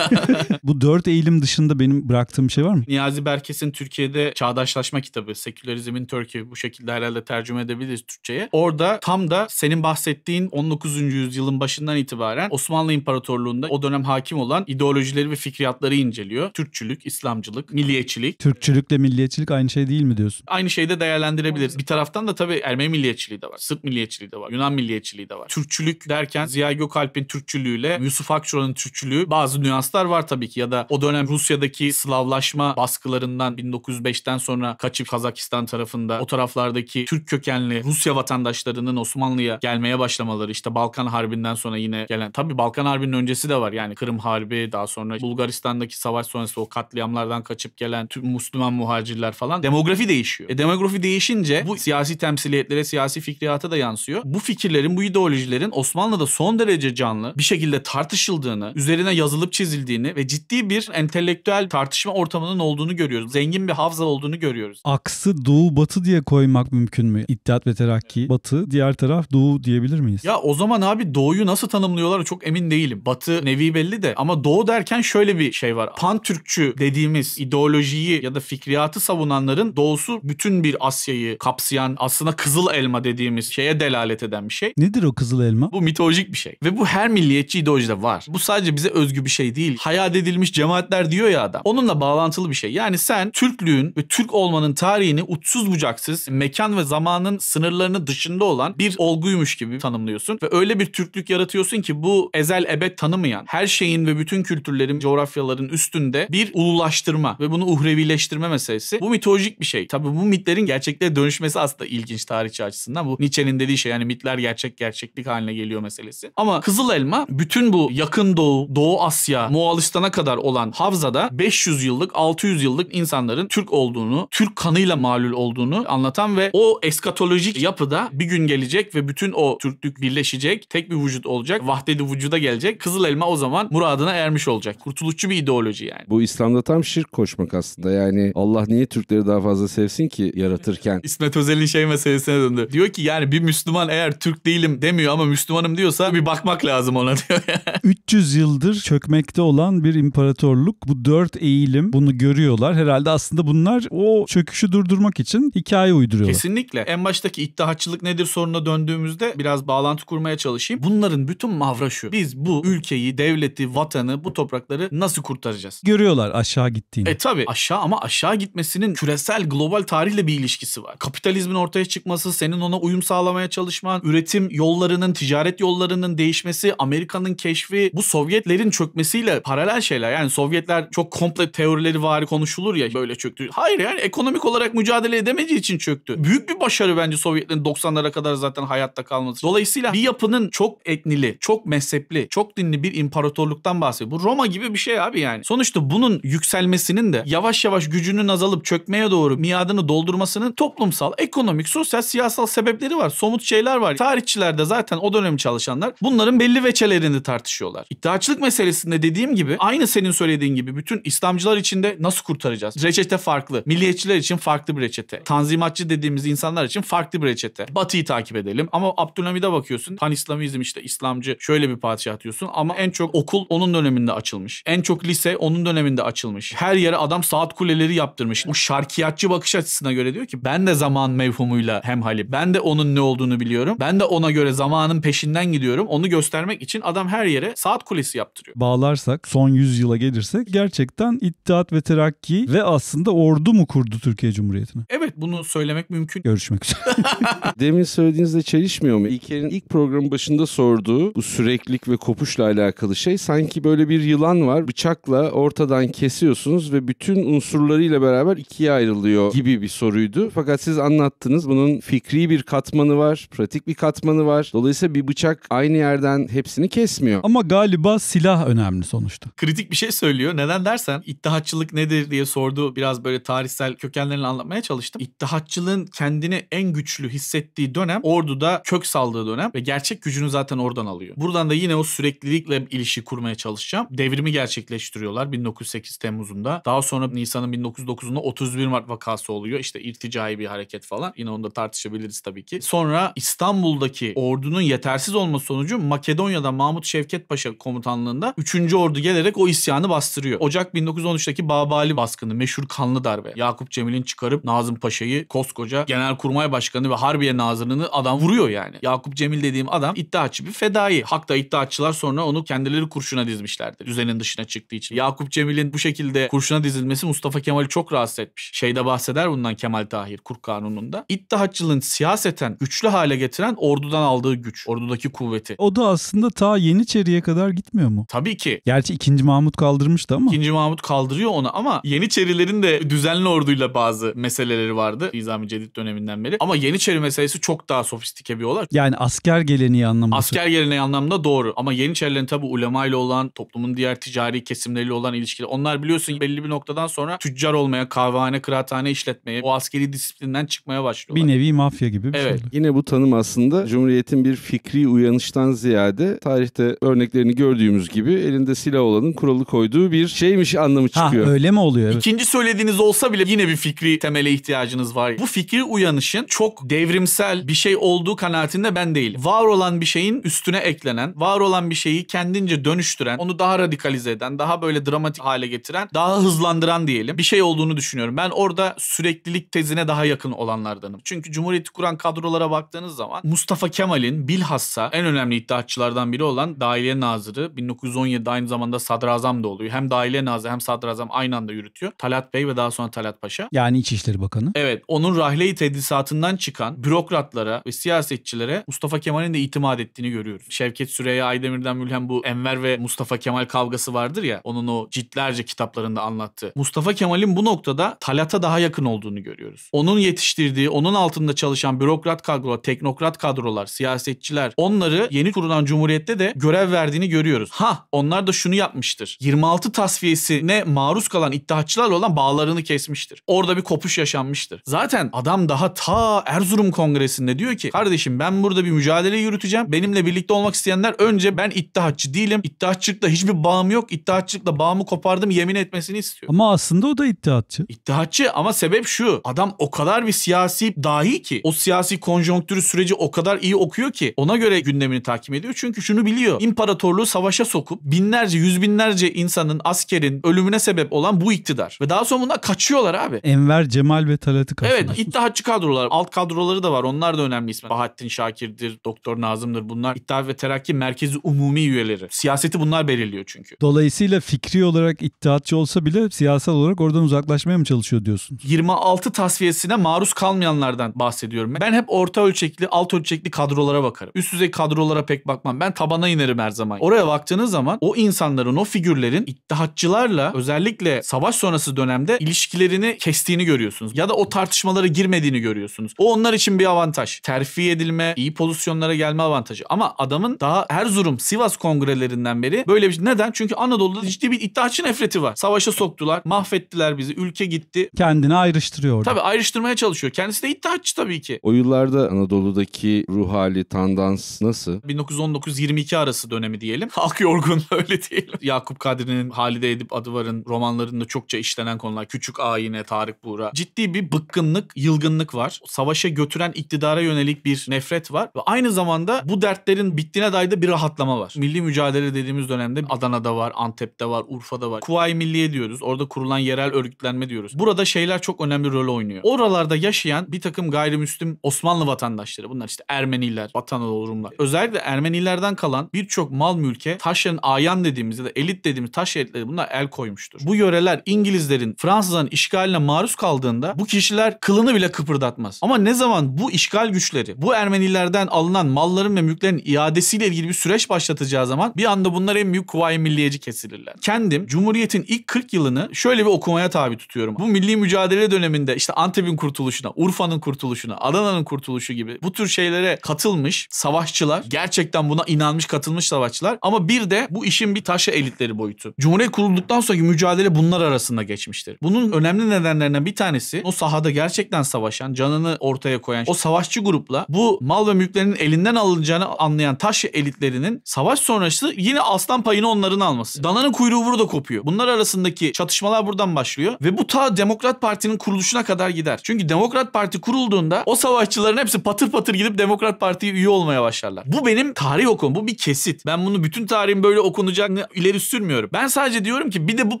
Bu dört eğilim dışında benim bıraktığım şey var mı? Niyazi Berkes'in Türkiye'de Çağdaşlaşma kitabı, Sekülerizmin Türkiye bu şekilde herhalde tercüme edebiliriz Türkçe'ye. Orada tam da senin bahsettiğin 19. yüzyılın başından itibaren Osmanlı İmparatorluğu'nda o dönem hakim olan ideolojileri ve fikriyatları inceliyor. Türkçülük, İslamcılık, milliyetçilik. Türkçülükle milliyetçilik aynı şey değil mi diyorsun? Aynı şeyi de değerlendirebiliriz. Bir taraftan da tabii Ermeni milliyetçiliği de var, Sırp milliyetçiliği de var, Yunan milliyetçiliği de var. Türkçülük derken Ziya Gökalp'in Türkçülüğüyle Yusuf Akçura'nın Türkçülüğü bazı nüanslar var tabii ki ya da o dönem Rusya'daki Slavlaşma baskılarından 1905'ten sonra kaçıp Kazakistan tarafında o taraflardaki Türk kökenli Rusya vatandaşlarının Bulgaristan'ın Osmanlı'ya gelmeye başlamaları işte Balkan Harbi'nden sonra yine gelen tabi Balkan Harbi'nin öncesi de var yani Kırım Harbi daha sonra Bulgaristan'daki savaş sonrası o katliamlardan kaçıp gelen tüm Müslüman muhacirler falan demografi değişiyor. E demografi değişince bu siyasi temsiliyetlere siyasi fikriyata da yansıyor. Bu fikirlerin bu ideolojilerin Osmanlı'da son derece canlı bir şekilde tartışıldığını üzerine yazılıp çizildiğini ve ciddi bir entelektüel tartışma ortamının olduğunu görüyoruz. Zengin bir havza olduğunu görüyoruz. Aksı doğu batı diye koymak mümkün mü? İttihat ve Terakki batı diğer diğer taraf doğu diyebilir miyiz? Ya o zaman abi doğuyu nasıl tanımlıyorlar çok emin değilim. Batı nevi belli de ama doğu derken şöyle bir şey var. Pan-Türkçü dediğimiz ideolojiyi ya da fikriyatı savunanların doğusu bütün bir Asya'yı kapsayan aslında kızıl elma dediğimiz şeye delalet eden bir şey. Nedir o kızıl elma? Bu mitolojik bir şey ve bu her milliyetçi ideolojide var. Bu sadece bize özgü bir şey değil. Hayal edilmiş cemaatler diyor ya adam. Onunla bağlantılı bir şey. Yani sen Türklüğün ve Türk olmanın tarihini uçsuz bucaksız mekan ve zamanın sınırlarını dışında olan bir olguymuş gibi tanımlıyorsun ve öyle bir Türklük yaratıyorsun ki bu ezel ebed tanımayan her şeyin ve bütün kültürlerin, coğrafyaların üstünde bir ululaştırma ve bunu uhrevileştirme meselesi. Bu mitolojik bir şey. Tabii bu mitlerin gerçekliğe dönüşmesi aslında ilginç tarihçi açısından. Bu Nietzsche'nin dediği şey yani mitler gerçek gerçeklik haline geliyor meselesi. Ama Kızıl Elma bütün bu yakın doğu, Doğu Asya, Moğolistan'a kadar olan havzada 500 yıllık, 600 yıllık insanların Türk olduğunu, Türk kanıyla malul olduğunu anlatan ve o eskatolojik yapıda bir gün gelecek gelecek ve bütün o Türklük birleşecek. Tek bir vücut olacak. Vahdedi vücuda gelecek. Kızıl elma o zaman muradına ermiş olacak. Kurtuluşçu bir ideoloji yani. Bu İslam'da tam şirk koşmak aslında. Yani Allah niye Türkleri daha fazla sevsin ki yaratırken? İsmet Özel'in şey meselesine döndü. Diyor ki yani bir Müslüman eğer Türk değilim demiyor ama Müslümanım diyorsa bir bakmak lazım ona diyor. 300 yıldır çökmekte olan bir imparatorluk. Bu dört eğilim bunu görüyorlar. Herhalde aslında bunlar o çöküşü durdurmak için hikaye uyduruyorlar. Kesinlikle. En baştaki iddiaçılık nedir sorunu konusuna döndüğümüzde biraz bağlantı kurmaya çalışayım. Bunların bütün mavra şu. Biz bu ülkeyi, devleti, vatanı, bu toprakları nasıl kurtaracağız? Görüyorlar aşağı gittiğini. E tabi aşağı ama aşağı gitmesinin küresel, global tarihle bir ilişkisi var. Kapitalizmin ortaya çıkması, senin ona uyum sağlamaya çalışman, üretim yollarının, ticaret yollarının değişmesi, Amerika'nın keşfi, bu Sovyetlerin çökmesiyle paralel şeyler. Yani Sovyetler çok komple teorileri var konuşulur ya böyle çöktü. Hayır yani ekonomik olarak mücadele edemediği için çöktü. Büyük bir başarı bence Sovyetlerin 90'lara kadar zaten zaten hayatta kalması. Dolayısıyla bir yapının çok etnili, çok mezhepli, çok dinli bir imparatorluktan bahsediyor. Bu Roma gibi bir şey abi yani. Sonuçta bunun yükselmesinin de yavaş yavaş gücünün azalıp çökmeye doğru miadını doldurmasının toplumsal, ekonomik, sosyal, siyasal sebepleri var. Somut şeyler var. Tarihçiler de zaten o dönem çalışanlar bunların belli veçelerini tartışıyorlar. İddiaçılık meselesinde dediğim gibi aynı senin söylediğin gibi bütün İslamcılar içinde nasıl kurtaracağız? Reçete farklı. Milliyetçiler için farklı bir reçete. Tanzimatçı dediğimiz insanlar için farklı bir reçete. Batıyı takip takip edelim. Ama Abdülhamid'e bakıyorsun. Pan İslamizm işte İslamcı şöyle bir padişah diyorsun ama en çok okul onun döneminde açılmış. En çok lise onun döneminde açılmış. Her yere adam saat kuleleri yaptırmış. Bu şarkiyatçı bakış açısına göre diyor ki ben de zaman mevhumuyla hem halip. Ben de onun ne olduğunu biliyorum. Ben de ona göre zamanın peşinden gidiyorum. Onu göstermek için adam her yere saat kulesi yaptırıyor. Bağlarsak son 100 yıla gelirsek gerçekten İttihat ve Terakki ve aslında ordu mu kurdu Türkiye Cumhuriyeti'ni? Evet bunu söylemek mümkün. Görüşmek üzere. Demin söyledi söylediğinizle çelişmiyor mu? İlker'in ilk programın başında sorduğu bu süreklilik ve kopuşla alakalı şey sanki böyle bir yılan var bıçakla ortadan kesiyorsunuz ve bütün unsurlarıyla beraber ikiye ayrılıyor gibi bir soruydu. Fakat siz anlattınız bunun fikri bir katmanı var, pratik bir katmanı var. Dolayısıyla bir bıçak aynı yerden hepsini kesmiyor. Ama galiba silah önemli sonuçta. Kritik bir şey söylüyor. Neden dersen iddihatçılık nedir diye sordu. Biraz böyle tarihsel kökenlerini anlatmaya çalıştım. İddihatçılığın kendini en güçlü hissettiği dönem Ordu'da kök saldığı dönem ve gerçek gücünü zaten oradan alıyor. Buradan da yine o süreklilikle ilişki kurmaya çalışacağım. Devrimi gerçekleştiriyorlar 1908 Temmuz'unda. Daha sonra Nisan'ın 1909'unda 31 Mart vakası oluyor. İşte irticai bir hareket falan. Yine onu da tartışabiliriz tabii ki. Sonra İstanbul'daki ordunun yetersiz olması sonucu Makedonya'da Mahmut Şevket Paşa komutanlığında 3. Ordu gelerek o isyanı bastırıyor. Ocak 1913'teki Babali baskını, meşhur kanlı darbe. Yakup Cemil'in çıkarıp Nazım Paşa'yı koskoca Genelkurmay Başkanı ve Harbiye Nazırı'nı adam vuruyor yani. Yakup Cemil dediğim adam iddiaçı bir fedai. Hakta iddiaçılar sonra onu kendileri kurşuna dizmişlerdi. Düzenin dışına çıktığı için. Yakup Cemil'in bu şekilde kurşuna dizilmesi Mustafa Kemal'i çok rahatsız etmiş. Şeyde bahseder bundan Kemal Tahir Kurk Kanunu'nda. İttihatçılığın siyaseten güçlü hale getiren ordudan aldığı güç. Ordudaki kuvveti. O da aslında ta Yeniçeri'ye kadar gitmiyor mu? Tabii ki. Gerçi 2. Mahmut kaldırmıştı ama. 2. Mahmut kaldırıyor onu ama Yeniçerilerin de düzenli orduyla bazı meseleleri vardı. Nizami Cedid döneminden beri. Ama Yeniçeri meselesi çok daha sofistike bir olarak. Yani asker geleneği anlamında. Asker geleneği anlamında doğru ama Yeniçerilerin tabi ulema ile olan toplumun diğer ticari kesimleriyle olan ilişkiler. Onlar biliyorsun belli bir noktadan sonra tüccar olmaya, kahvehane, kıraathane işletmeye, o askeri disiplinden çıkmaya başlıyorlar. Bir nevi mafya gibi bir şey. evet. şey. Yine bu tanım aslında Cumhuriyet'in bir fikri uyanıştan ziyade tarihte örneklerini gördüğümüz gibi elinde silah olanın kuralı koyduğu bir şeymiş anlamı çıkıyor. Ha öyle mi oluyor? Evet. İkinci söylediğiniz olsa bile yine bir fikri temele ihtiyacınız var. Bu fikri uyanışın çok devrimsel bir şey şey olduğu kanaatinde ben değilim. Var olan bir şeyin üstüne eklenen, var olan bir şeyi kendince dönüştüren, onu daha radikalize eden, daha böyle dramatik hale getiren, daha hızlandıran diyelim bir şey olduğunu düşünüyorum. Ben orada süreklilik tezine daha yakın olanlardanım. Çünkü Cumhuriyeti kuran kadrolara baktığınız zaman Mustafa Kemal'in bilhassa en önemli iddiaçılardan biri olan Dahiliye Nazırı 1917'de aynı zamanda sadrazam da oluyor. Hem Dahiliye Nazırı hem sadrazam aynı anda yürütüyor. Talat Bey ve daha sonra Talat Paşa. Yani İçişleri Bakanı. Evet. Onun rahleyi tedrisatından çıkan bürokratlara, ve siyasetçilere Mustafa Kemal'in de itimat ettiğini görüyoruz. Şevket Süreyya Aydemir'den mülhem bu Enver ve Mustafa Kemal kavgası vardır ya onun o ciltlerce kitaplarında anlattığı. Mustafa Kemal'in bu noktada Talat'a daha yakın olduğunu görüyoruz. Onun yetiştirdiği, onun altında çalışan bürokrat kadrolar, teknokrat kadrolar, siyasetçiler onları yeni kurulan Cumhuriyet'te de görev verdiğini görüyoruz. Ha onlar da şunu yapmıştır. 26 tasfiyesine maruz kalan iddiaçılarla olan bağlarını kesmiştir. Orada bir kopuş yaşanmıştır. Zaten adam daha ta Erzurum Kongresi'nde diyor ki kardeşim ben burada bir mücadele yürüteceğim. Benimle birlikte olmak isteyenler önce ben iddiaççı değilim. İddiaççılıkla hiçbir bağım yok. İddiaççılıkla bağımı kopardım yemin etmesini istiyor. Ama aslında o da iddiaççı. İddiaççı ama sebep şu. Adam o kadar bir siyasi dahi ki o siyasi konjonktürü süreci o kadar iyi okuyor ki ona göre gündemini takip ediyor. Çünkü şunu biliyor. İmparatorluğu savaşa sokup binlerce yüz binlerce insanın askerin ölümüne sebep olan bu iktidar. Ve daha sonra bundan kaçıyorlar abi. Enver, Cemal ve Talat'ı kaçıyorlar. Evet iddiaççı kadrolar. Alt kadroları da var. Onlar da önemli bilmem ne Bahattin Şakir'dir, Doktor Nazım'dır bunlar İttihat ve Terakki merkezi umumi üyeleri. Siyaseti bunlar belirliyor çünkü. Dolayısıyla fikri olarak ittihatçı olsa bile siyasal olarak oradan uzaklaşmaya mı çalışıyor diyorsun? 26 tasfiyesine maruz kalmayanlardan bahsediyorum. Ben hep orta ölçekli, alt ölçekli kadrolara bakarım. Üst düzey kadrolara pek bakmam. Ben tabana inerim her zaman. Oraya baktığınız zaman o insanların, o figürlerin ittihatçılarla özellikle savaş sonrası dönemde ilişkilerini kestiğini görüyorsunuz. Ya da o tartışmalara girmediğini görüyorsunuz. O onlar için bir avantaj. Ter terfi edilme, iyi pozisyonlara gelme avantajı. Ama adamın daha Erzurum, Sivas kongrelerinden beri böyle bir şey. Neden? Çünkü Anadolu'da ciddi bir iddiaçı nefreti var. Savaşa soktular, mahvettiler bizi, ülke gitti. Kendini ayrıştırıyor. Orada. Tabii ayrıştırmaya çalışıyor. Kendisi de iddiaçı tabii ki. O yıllarda Anadolu'daki ruh hali, tandans nasıl? 1919-22 arası dönemi diyelim. Halk yorgun öyle değil. Yakup Kadri'nin Halide Edip Adıvar'ın romanlarında çokça işlenen konular. Küçük Ayine, Tarık Buğra. Ciddi bir bıkkınlık, yılgınlık var. Savaşa götüren iktidara yönelik yönelik bir nefret var ve aynı zamanda bu dertlerin bittiğine dair de bir rahatlama var. Milli mücadele dediğimiz dönemde Adana'da var, Antep'te var, Urfa'da var. Kuvayi Milliye diyoruz. Orada kurulan yerel örgütlenme diyoruz. Burada şeyler çok önemli rol oynuyor. Oralarda yaşayan bir takım gayrimüslim Osmanlı vatandaşları. Bunlar işte Ermeniler, Vatanalı Rumlar. Özellikle Ermenilerden kalan birçok mal mülke taşların ayan dediğimiz ya da elit dediğimiz taş elitleri bunlar el koymuştur. Bu yöreler İngilizlerin, Fransızların işgaline maruz kaldığında bu kişiler kılını bile kıpırdatmaz. Ama ne zaman bu işgal güç güçleri bu Ermenilerden alınan malların ve mülklerin iadesiyle ilgili bir süreç başlatacağı zaman bir anda bunlar en büyük kuvayi milliyeci kesilirler. Kendim Cumhuriyet'in ilk 40 yılını şöyle bir okumaya tabi tutuyorum. Bu milli mücadele döneminde işte Antep'in kurtuluşuna, Urfa'nın kurtuluşuna, Adana'nın kurtuluşu gibi bu tür şeylere katılmış savaşçılar, gerçekten buna inanmış katılmış savaşçılar ama bir de bu işin bir taşa elitleri boyutu. Cumhuriyet kurulduktan sonraki mücadele bunlar arasında geçmiştir. Bunun önemli nedenlerinden bir tanesi o sahada gerçekten savaşan, canını ortaya koyan o savaşçı grubu grupla bu mal ve mülklerinin elinden alınacağını anlayan taş elitlerinin savaş sonrası yine aslan payını onların alması. Dananın kuyruğu burada kopuyor. Bunlar arasındaki çatışmalar buradan başlıyor ve bu ta Demokrat Parti'nin kuruluşuna kadar gider. Çünkü Demokrat Parti kurulduğunda o savaşçıların hepsi patır patır gidip Demokrat Parti'ye üye olmaya başlarlar. Bu benim tarih okum. Bu bir kesit. Ben bunu bütün tarihin böyle okunacağını ileri sürmüyorum. Ben sadece diyorum ki bir de bu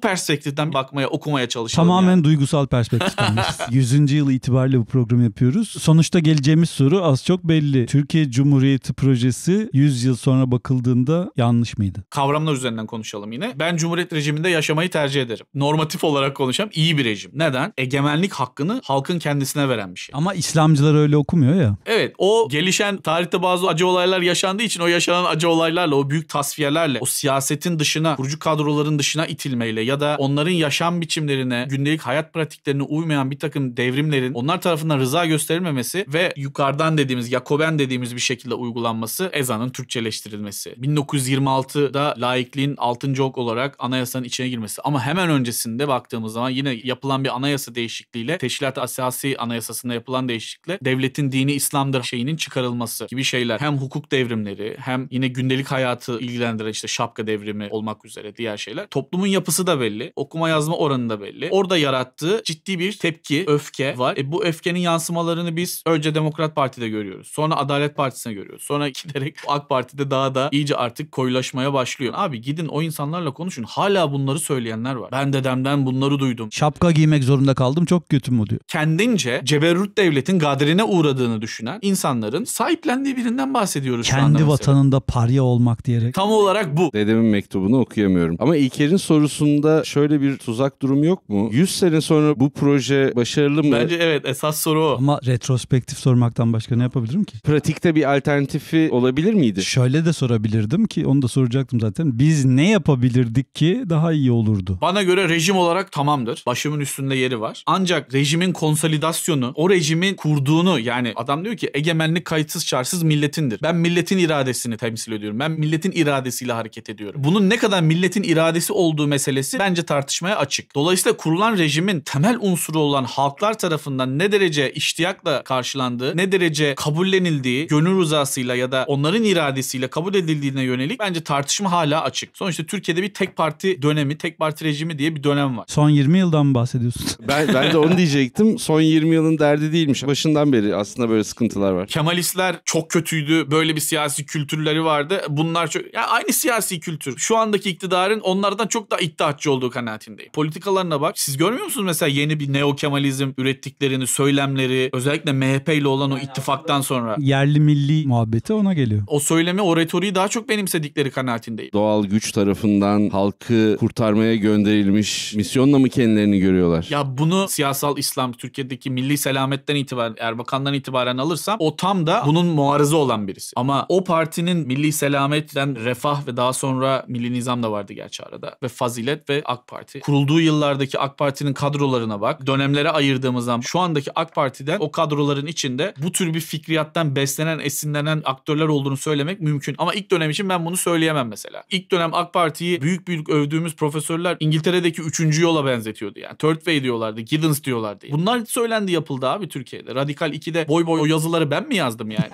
perspektiften bakmaya, okumaya çalışalım. Tamamen yani. duygusal perspektiften. 100. yıl itibariyle bu programı yapıyoruz. Sonuçta geleceğimiz unsuru az çok belli. Türkiye Cumhuriyeti projesi 100 yıl sonra bakıldığında yanlış mıydı? Kavramlar üzerinden konuşalım yine. Ben Cumhuriyet rejiminde yaşamayı tercih ederim. Normatif olarak konuşacağım iyi bir rejim. Neden? Egemenlik hakkını halkın kendisine veren bir şey. Ama İslamcılar öyle okumuyor ya. Evet o gelişen tarihte bazı acı olaylar yaşandığı için o yaşanan acı olaylarla o büyük tasfiyelerle o siyasetin dışına kurucu kadroların dışına itilmeyle ya da onların yaşam biçimlerine gündelik hayat pratiklerine uymayan bir takım devrimlerin onlar tarafından rıza gösterilmemesi ve yukarıda Kardan dediğimiz, Yakoben dediğimiz bir şekilde uygulanması ezanın Türkçeleştirilmesi. 1926'da laikliğin 6. ok olarak anayasanın içine girmesi. Ama hemen öncesinde baktığımız zaman yine yapılan bir anayasa değişikliğiyle Teşkilat Asasi Anayasası'nda yapılan değişiklikle devletin dini İslam'dır şeyinin çıkarılması gibi şeyler. Hem hukuk devrimleri hem yine gündelik hayatı ilgilendiren işte şapka devrimi olmak üzere diğer şeyler. Toplumun yapısı da belli. Okuma yazma oranı da belli. Orada yarattığı ciddi bir tepki, öfke var. E bu öfkenin yansımalarını biz önce Demokrat Parti Parti'de görüyoruz. Sonra Adalet Partisi'ne görüyoruz. Sonra giderek AK Parti'de daha da iyice artık koyulaşmaya başlıyor. Abi gidin o insanlarla konuşun. Hala bunları söyleyenler var. Ben dedemden bunları duydum. Şapka giymek zorunda kaldım çok kötü mü diyor. Kendince ceberrut devletin gaderine uğradığını düşünen insanların sahiplendiği birinden bahsediyoruz Kendi şu anda. vatanında parya olmak diyerek. Tam olarak bu. Dedemin mektubunu okuyamıyorum. Ama İlker'in sorusunda şöyle bir tuzak durumu yok mu? 100 sene sonra bu proje başarılı mı? Bence evet esas soru o. Ama retrospektif sormaktan başka ne yapabilirim ki? Pratikte bir alternatifi olabilir miydi? Şöyle de sorabilirdim ki onu da soracaktım zaten. Biz ne yapabilirdik ki daha iyi olurdu? Bana göre rejim olarak tamamdır. Başımın üstünde yeri var. Ancak rejimin konsolidasyonu, o rejimin kurduğunu yani adam diyor ki egemenlik kayıtsız şartsız milletindir. Ben milletin iradesini temsil ediyorum. Ben milletin iradesiyle hareket ediyorum. Bunun ne kadar milletin iradesi olduğu meselesi bence tartışmaya açık. Dolayısıyla kurulan rejimin temel unsuru olan halklar tarafından ne derece iştiyakla karşılandığı, ne derece derece kabullenildiği, gönül rızasıyla ya da onların iradesiyle kabul edildiğine yönelik bence tartışma hala açık. Sonuçta Türkiye'de bir tek parti dönemi, tek parti rejimi diye bir dönem var. Son 20 yıldan mı bahsediyorsun? Ben, ben de onu diyecektim. Son 20 yılın derdi değilmiş. Başından beri aslında böyle sıkıntılar var. Kemalistler çok kötüydü. Böyle bir siyasi kültürleri vardı. Bunlar çok... Yani aynı siyasi kültür. Şu andaki iktidarın onlardan çok daha iddiatçı olduğu kanaatindeyim. Politikalarına bak. Siz görmüyor musunuz mesela yeni bir neo Kemalizm ürettiklerini, söylemleri, özellikle MHP ile olan o ittifaktan sonra. Yerli milli muhabbeti ona geliyor. O söylemi, o retoriği daha çok benimsedikleri kanaatindeyim. Doğal güç tarafından halkı kurtarmaya gönderilmiş misyonla mı kendilerini görüyorlar? Ya bunu siyasal İslam, Türkiye'deki milli selametten itibaren, Erbakan'dan itibaren alırsam o tam da bunun muarızı olan birisi. Ama o partinin milli selametten refah ve daha sonra milli nizam da vardı gerçi arada. Ve fazilet ve AK Parti. Kurulduğu yıllardaki AK Parti'nin kadrolarına bak. Dönemlere ayırdığımız zaman şu andaki AK Parti'den o kadroların içinde bu tür bir fikriyattan beslenen, esinlenen aktörler olduğunu söylemek mümkün. Ama ilk dönem için ben bunu söyleyemem mesela. İlk dönem AK Parti'yi büyük büyük övdüğümüz profesörler İngiltere'deki üçüncü yola benzetiyordu yani. Third way diyorlardı, Giddens diyorlardı. Bunlar söylendi yapıldı abi Türkiye'de. Radikal 2'de boy boy o yazıları ben mi yazdım yani?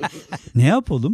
ne yapalım?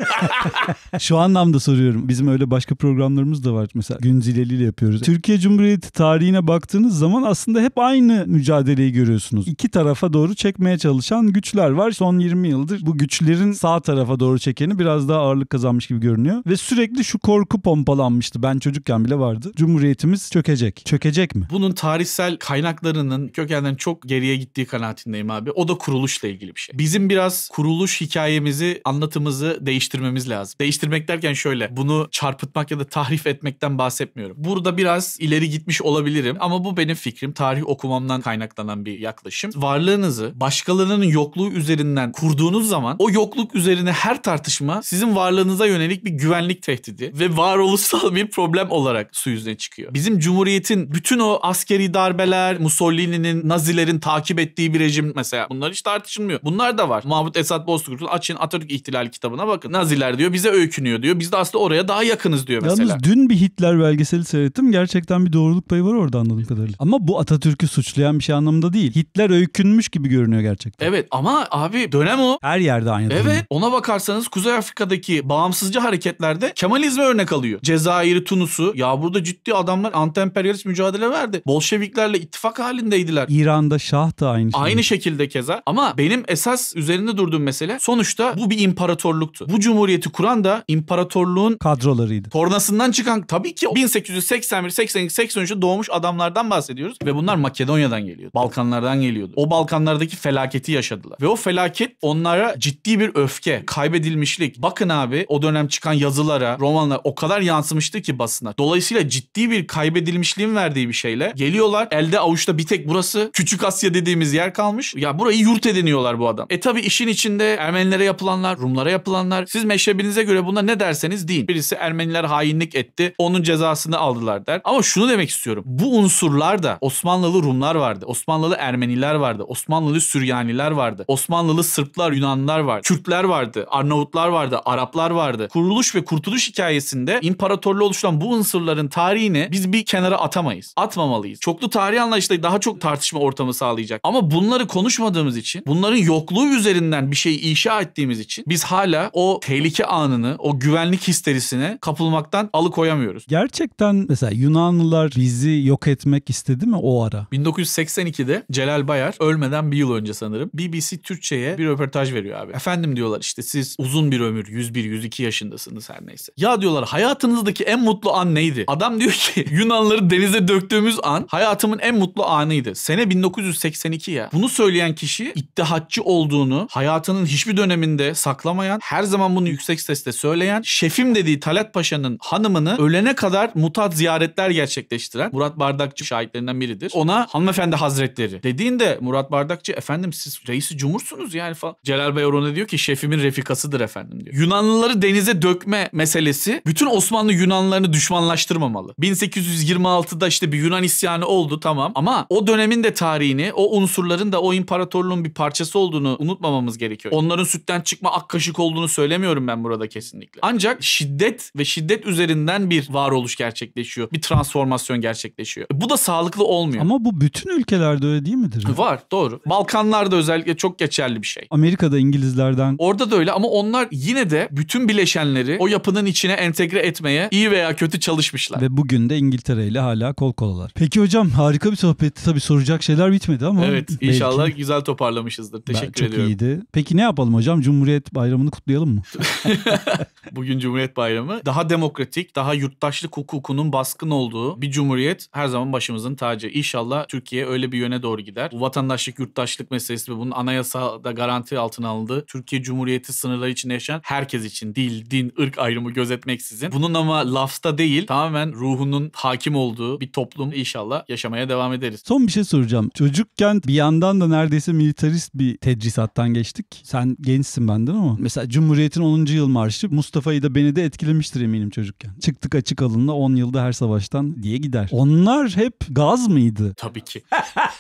Şu anlamda soruyorum. Bizim öyle başka programlarımız da var. Mesela gün zileliyle yapıyoruz. Türkiye Cumhuriyeti tarihine baktığınız zaman aslında hep aynı mücadeleyi görüyorsunuz. İki tarafa doğru çekmeye çalışan güçler var. Son son 20 yıldır bu güçlerin sağ tarafa doğru çekeni biraz daha ağırlık kazanmış gibi görünüyor. Ve sürekli şu korku pompalanmıştı. Ben çocukken bile vardı. Cumhuriyetimiz çökecek. Çökecek mi? Bunun tarihsel kaynaklarının kökenden çok geriye gittiği kanaatindeyim abi. O da kuruluşla ilgili bir şey. Bizim biraz kuruluş hikayemizi, anlatımızı değiştirmemiz lazım. Değiştirmek derken şöyle. Bunu çarpıtmak ya da tahrif etmekten bahsetmiyorum. Burada biraz ileri gitmiş olabilirim ama bu benim fikrim. Tarih okumamdan kaynaklanan bir yaklaşım. Varlığınızı başkalarının yokluğu üzerinden üzerinden kurduğunuz zaman o yokluk üzerine her tartışma sizin varlığınıza yönelik bir güvenlik tehdidi ve varoluşsal bir problem olarak su yüzüne çıkıyor. Bizim Cumhuriyet'in bütün o askeri darbeler, Mussolini'nin, Nazilerin takip ettiği bir rejim mesela bunlar hiç tartışılmıyor. Bunlar da var. Mahmut Esat Bozkurt'un açın Atatürk İhtilal kitabına bakın. Naziler diyor bize öykünüyor diyor. Biz de aslında oraya daha yakınız diyor mesela. Yalnız dün bir Hitler belgeseli seyrettim. Gerçekten bir doğruluk payı var orada anladığım kadarıyla. Ama bu Atatürk'ü suçlayan bir şey anlamında değil. Hitler öykünmüş gibi görünüyor gerçekten. Evet ama abi e dönem o. Her yerde aynı Evet ona bakarsanız Kuzey Afrika'daki bağımsızcı hareketlerde Kemalizme örnek alıyor. Cezayir'i, Tunus'u. Ya burada ciddi adamlar antemperyalist mücadele verdi. Bolşeviklerle ittifak halindeydiler. İran'da Şah da aynı şey. Aynı şekilde keza. Ama benim esas üzerinde durduğum mesele sonuçta bu bir imparatorluktu. Bu cumhuriyeti kuran da imparatorluğun kadrolarıydı. Tornasından çıkan tabii ki 1881, 82, 83'e doğmuş adamlardan bahsediyoruz. Ve bunlar Makedonya'dan geliyordu. Balkanlardan geliyordu. O Balkanlardaki felaketi yaşadılar. Ve o felaket vakit onlara ciddi bir öfke, kaybedilmişlik. Bakın abi o dönem çıkan yazılara, romanlara o kadar yansımıştı ki basına. Dolayısıyla ciddi bir kaybedilmişliğin verdiği bir şeyle geliyorlar. Elde avuçta bir tek burası Küçük Asya dediğimiz yer kalmış. Ya burayı yurt ediniyorlar bu adam. E tabi işin içinde Ermenilere yapılanlar, Rumlara yapılanlar. Siz meşrebinize göre buna ne derseniz deyin. Birisi Ermeniler hainlik etti. Onun cezasını aldılar der. Ama şunu demek istiyorum. Bu unsurlar da Osmanlılı Rumlar vardı. Osmanlılı Ermeniler vardı. Osmanlılı Süryaniler vardı. Osmanlılı Sırplar, Yunanlar var, Kürtler vardı. Arnavutlar vardı. Araplar vardı. Kuruluş ve kurtuluş hikayesinde imparatorluğu oluşan bu unsurların tarihini biz bir kenara atamayız. Atmamalıyız. Çoklu tarih anlayışla daha çok tartışma ortamı sağlayacak. Ama bunları konuşmadığımız için, bunların yokluğu üzerinden bir şey inşa ettiğimiz için biz hala o tehlike anını, o güvenlik histerisine kapılmaktan alıkoyamıyoruz. Gerçekten mesela Yunanlılar bizi yok etmek istedi mi o ara? 1982'de Celal Bayar ölmeden bir yıl önce sanırım BBC Türkçe'ye bir röportaj veriyor abi. Efendim diyorlar işte siz uzun bir ömür 101-102 yaşındasınız her neyse. Ya diyorlar hayatınızdaki en mutlu an neydi? Adam diyor ki Yunanları denize döktüğümüz an hayatımın en mutlu anıydı. Sene 1982 ya. Bunu söyleyen kişi iddihatçı olduğunu hayatının hiçbir döneminde saklamayan, her zaman bunu yüksek sesle söyleyen, şefim dediği Talat Paşa'nın hanımını ölene kadar mutat ziyaretler gerçekleştiren Murat Bardakçı şahitlerinden biridir. Ona hanımefendi hazretleri dediğinde Murat Bardakçı efendim siz reisi cumhursunuz ya yani falan. Celal Bey orada diyor ki şefimin refikasıdır efendim diyor. Yunanlıları denize dökme meselesi bütün Osmanlı Yunanlarını düşmanlaştırmamalı. 1826'da işte bir Yunan isyanı oldu tamam ama o dönemin de tarihini o unsurların da o imparatorluğun bir parçası olduğunu unutmamamız gerekiyor. Onların sütten çıkma ak kaşık olduğunu söylemiyorum ben burada kesinlikle. Ancak şiddet ve şiddet üzerinden bir varoluş gerçekleşiyor. Bir transformasyon gerçekleşiyor. bu da sağlıklı olmuyor. Ama bu bütün ülkelerde öyle değil midir? Var doğru. Balkanlarda özellikle çok geçerli bir şey şey. Amerika'da İngilizlerden. Orada da öyle ama onlar yine de bütün bileşenleri o yapının içine entegre etmeye iyi veya kötü çalışmışlar. Ve bugün de İngiltere ile hala kol kolalar. Peki hocam harika bir sohbetti. Tabii soracak şeyler bitmedi ama. Evet inşallah belki... güzel toparlamışızdır. Teşekkür ben, çok ediyorum. Çok iyiydi. Peki ne yapalım hocam? Cumhuriyet Bayramı'nı kutlayalım mı? bugün Cumhuriyet Bayramı. Daha demokratik, daha yurttaşlık hukukunun baskın olduğu bir cumhuriyet her zaman başımızın tacı. İnşallah Türkiye öyle bir yöne doğru gider. Bu vatandaşlık, yurttaşlık meselesi ve bunun anayasada garanti altına alındı. Türkiye Cumhuriyeti sınırları içinde yaşayan herkes için dil, din, ırk ayrımı gözetmeksizin. Bunun ama lafta değil tamamen ruhunun hakim olduğu bir toplum inşallah yaşamaya devam ederiz. Son bir şey soracağım. Çocukken bir yandan da neredeyse militarist bir tedrisattan geçtik. Sen gençsin benden ama mesela Cumhuriyet'in 10. yıl marşı Mustafa'yı da beni de etkilemiştir eminim çocukken. Çıktık açık alınla 10 yılda her savaştan diye gider. Onlar hep gaz mıydı? Tabii ki.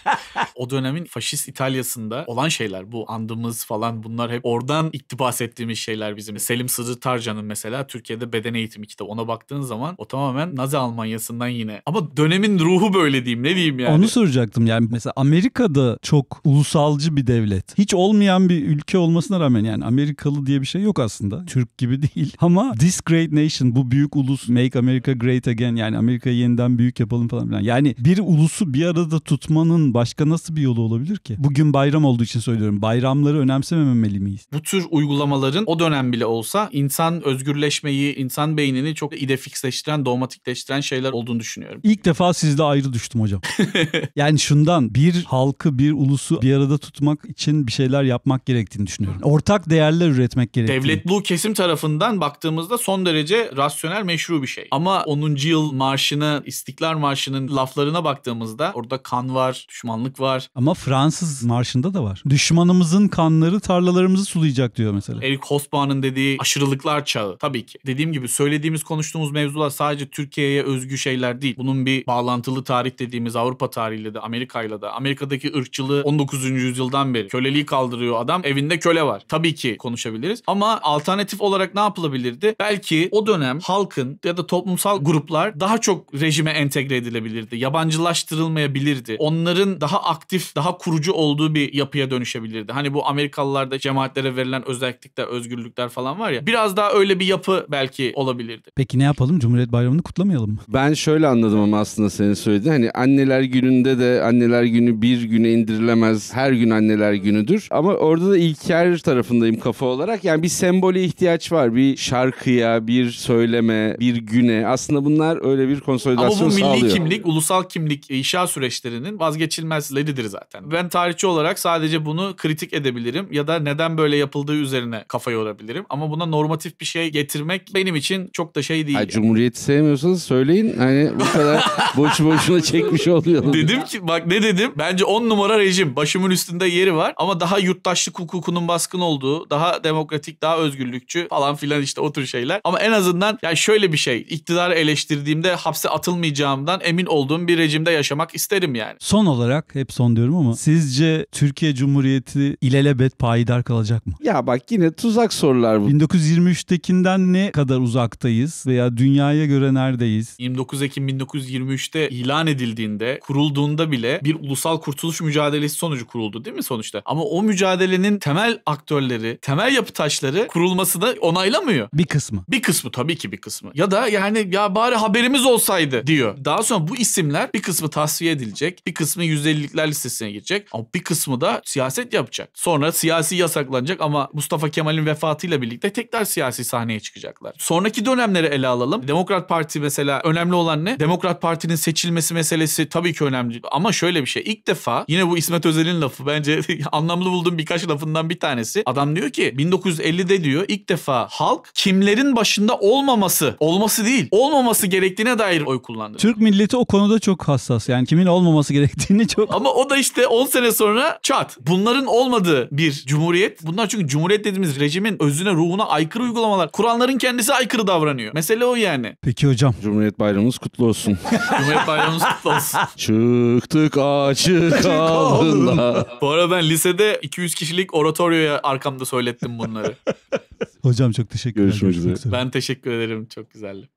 o dönemin faşist İtalya'sında olan şeyler bu. Andro bandımız falan bunlar hep oradan iktibas ettiğimiz şeyler bizim. Selim Sırrı Tarcan'ın mesela Türkiye'de beden eğitimi kitabı. Ona baktığın zaman o tamamen Nazi Almanya'sından yine. Ama dönemin ruhu böyle diyeyim ne diyeyim yani. Onu soracaktım yani mesela Amerika'da çok ulusalcı bir devlet. Hiç olmayan bir ülke olmasına rağmen yani Amerikalı diye bir şey yok aslında. Türk gibi değil. Ama this great nation bu büyük ulus make America great again yani Amerika'yı yeniden büyük yapalım falan filan. Yani bir ulusu bir arada tutmanın başka nasıl bir yolu olabilir ki? Bugün bayram olduğu için söylüyorum. Bayram kavramları önemsememeli miyiz? Bu tür uygulamaların o dönem bile olsa insan özgürleşmeyi, insan beynini çok idefiksleştiren, dogmatikleştiren şeyler olduğunu düşünüyorum. İlk defa sizle ayrı düştüm hocam. yani şundan bir halkı, bir ulusu bir arada tutmak için bir şeyler yapmak gerektiğini düşünüyorum. Ortak değerler üretmek gerektiğini. Devlet bu kesim tarafından baktığımızda son derece rasyonel, meşru bir şey. Ama 10. yıl marşını, İstiklal Marşı'nın laflarına baktığımızda orada kan var, düşmanlık var. Ama Fransız marşında da var. Düşmanımızın kanları tarlalarımızı sulayacak diyor mesela. Eric Hobsbawm'ın dediği aşırılıklar çağı tabii ki. Dediğim gibi söylediğimiz konuştuğumuz mevzular sadece Türkiye'ye özgü şeyler değil. Bunun bir bağlantılı tarih dediğimiz Avrupa tarihiyle de Amerika'yla da. Amerika'daki ırkçılığı 19. yüzyıldan beri köleliği kaldırıyor adam evinde köle var. Tabii ki konuşabiliriz ama alternatif olarak ne yapılabilirdi? Belki o dönem halkın ya da toplumsal gruplar daha çok rejime entegre edilebilirdi. Yabancılaştırılmayabilirdi. Onların daha aktif, daha kurucu olduğu bir yapıya dönüşebilirdi. Hani bu bu Amerikalılarda cemaatlere verilen özellikler, özgürlükler falan var ya. Biraz daha öyle bir yapı belki olabilirdi. Peki ne yapalım? Cumhuriyet Bayramı'nı kutlamayalım mı? Ben şöyle anladım ama aslında senin söylediğin. Hani anneler gününde de anneler günü bir güne indirilemez. Her gün anneler günüdür. Ama orada da İlker tarafındayım kafa olarak. Yani bir sembole ihtiyaç var. Bir şarkıya, bir söyleme, bir güne. Aslında bunlar öyle bir konsolidasyon sağlıyor. Ama bu milli sağlıyor. kimlik, ulusal kimlik inşa süreçlerinin vazgeçilmezleridir zaten. Ben tarihçi olarak sadece bunu kritik edebilirim edebilirim ya da neden böyle yapıldığı üzerine kafa yorabilirim. Ama buna normatif bir şey getirmek benim için çok da şey değil. yani. Cumhuriyeti sevmiyorsanız söyleyin hani bu kadar boş boşuna çekmiş oluyor. Dedim ki bak ne dedim? Bence on numara rejim. Başımın üstünde yeri var ama daha yurttaşlık hukukunun baskın olduğu, daha demokratik, daha özgürlükçü falan filan işte o tür şeyler. Ama en azından yani şöyle bir şey. iktidarı eleştirdiğimde hapse atılmayacağımdan emin olduğum bir rejimde yaşamak isterim yani. Son olarak hep son diyorum ama sizce Türkiye Cumhuriyeti ile ilelebet payidar kalacak mı? Ya bak yine tuzak sorular bu. 1923'tekinden ne kadar uzaktayız veya dünyaya göre neredeyiz? 29 Ekim 1923'te ilan edildiğinde, kurulduğunda bile bir ulusal kurtuluş mücadelesi sonucu kuruldu değil mi sonuçta? Ama o mücadelenin temel aktörleri, temel yapı taşları kurulmasını onaylamıyor. Bir kısmı. Bir kısmı tabii ki bir kısmı. Ya da yani ya bari haberimiz olsaydı diyor. Daha sonra bu isimler bir kısmı tasfiye edilecek, bir kısmı 150'likler listesine girecek ama bir kısmı da siyaset yapacak. Sonra siyasi yasaklanacak ama Mustafa Kemal'in vefatıyla birlikte tekrar siyasi sahneye çıkacaklar. Sonraki dönemleri ele alalım. Demokrat Parti mesela önemli olan ne? Demokrat Parti'nin seçilmesi meselesi tabii ki önemli ama şöyle bir şey. İlk defa yine bu İsmet Özel'in lafı bence anlamlı bulduğum birkaç lafından bir tanesi. Adam diyor ki 1950'de diyor ilk defa halk kimlerin başında olmaması, olması değil, olmaması gerektiğine dair oy kullandı. Türk milleti o konuda çok hassas. Yani kimin olmaması gerektiğini çok... Ama o da işte 10 sene sonra çat. Bunların olmadığı olmadığı bir cumhuriyet. Bunlar çünkü cumhuriyet dediğimiz rejimin özüne ruhuna aykırı uygulamalar. Kur'anların kendisi aykırı davranıyor. Mesele o yani. Peki hocam. Cumhuriyet bayramınız kutlu olsun. Cumhuriyet bayramınız kutlu olsun. Çıktık açık alnına. Bu arada ben lisede 200 kişilik oratoryoya arkamda söylettim bunları. Hocam çok teşekkür ederim. Görüşmek üzere. Ben teşekkür ederim. Çok güzeldi.